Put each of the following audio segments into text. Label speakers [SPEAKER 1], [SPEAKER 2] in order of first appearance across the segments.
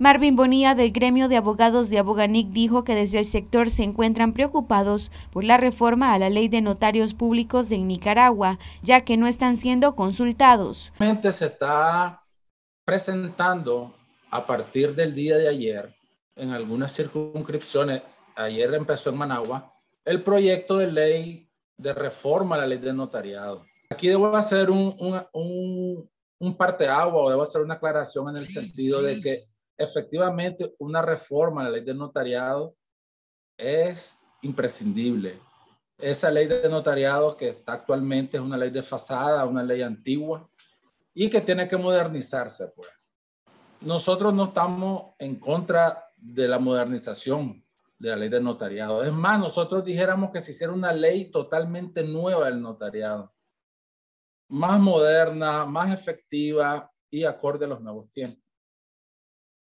[SPEAKER 1] Marvin Bonilla del gremio de abogados de Aboganic dijo que desde el sector se encuentran preocupados por la reforma a la ley de notarios públicos de Nicaragua, ya que no están siendo consultados.
[SPEAKER 2] Se está presentando a partir del día de ayer en algunas circunscripciones, ayer empezó en Managua, el proyecto de ley de reforma a la ley de notariado. Aquí debo hacer un, un, un, un o debo hacer una aclaración en el sentido de que efectivamente una reforma a la ley de notariado es imprescindible. Esa ley de notariado que está actualmente es una ley desfasada, una ley antigua y que tiene que modernizarse. Pues. Nosotros no estamos en contra de la modernización de la ley de notariado. Es más, nosotros dijéramos que se hiciera una ley totalmente nueva del notariado, más moderna, más efectiva y acorde a los nuevos tiempos.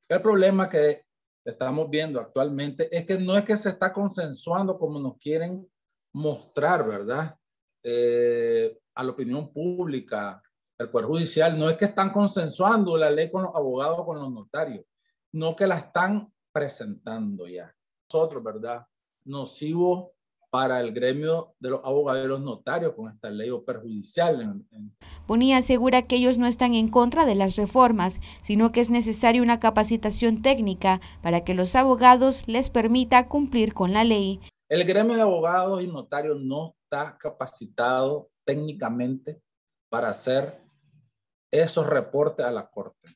[SPEAKER 2] El problema que estamos viendo actualmente es que no es que se está consensuando como nos quieren mostrar, ¿verdad? Eh, a la opinión pública, el Poder Judicial, no es que están consensuando la ley con los abogados, con los notarios, no que la están presentando ya. Nosotros, ¿verdad? Nocivos para el gremio de los abogados y los notarios con esta ley o perjudicial.
[SPEAKER 1] Bonilla asegura que ellos no están en contra de las reformas, sino que es necesaria una capacitación técnica para que los abogados les permita cumplir con la ley.
[SPEAKER 2] El gremio de abogados y notarios no está capacitado técnicamente para hacer esos reportes a la Corte.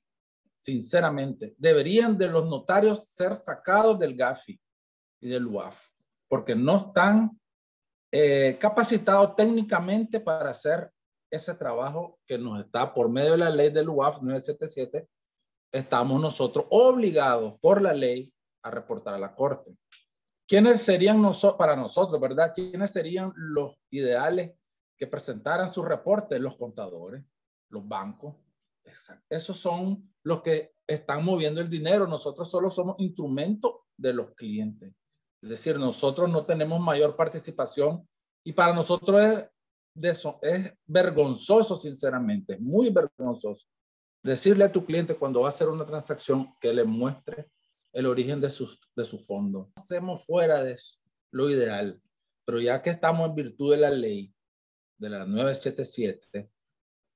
[SPEAKER 2] Sinceramente, deberían de los notarios ser sacados del GAFI y del UAF porque no están eh, capacitados técnicamente para hacer ese trabajo que nos está por medio de la ley del UAF 977, estamos nosotros obligados por la ley a reportar a la Corte. ¿Quiénes serían nosotros para nosotros, verdad? ¿Quiénes serían los ideales que presentaran sus reportes? Los contadores, los bancos. Esos son los que están moviendo el dinero. Nosotros solo somos instrumentos de los clientes. Es decir, nosotros no tenemos mayor participación y para nosotros es, es vergonzoso, sinceramente, muy vergonzoso. Decirle a tu cliente cuando va a hacer una transacción que le muestre el origen de sus de su fondo. Hacemos fuera de eso, lo ideal. Pero ya que estamos en virtud de la ley, de la 977,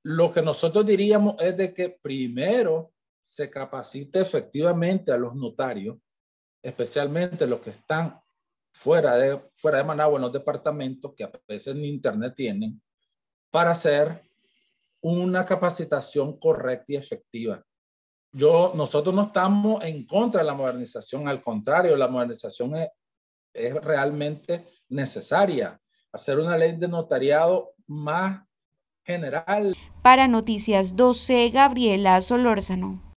[SPEAKER 2] lo que nosotros diríamos es de que primero se capacite efectivamente a los notarios especialmente los que están fuera de, fuera de Managua, en los departamentos que a veces ni internet tienen, para hacer una capacitación correcta y efectiva. Yo, nosotros no estamos en contra de la modernización, al contrario, la modernización es, es realmente necesaria. Hacer una ley de notariado más general.
[SPEAKER 1] Para Noticias 12, Gabriela Solórzano.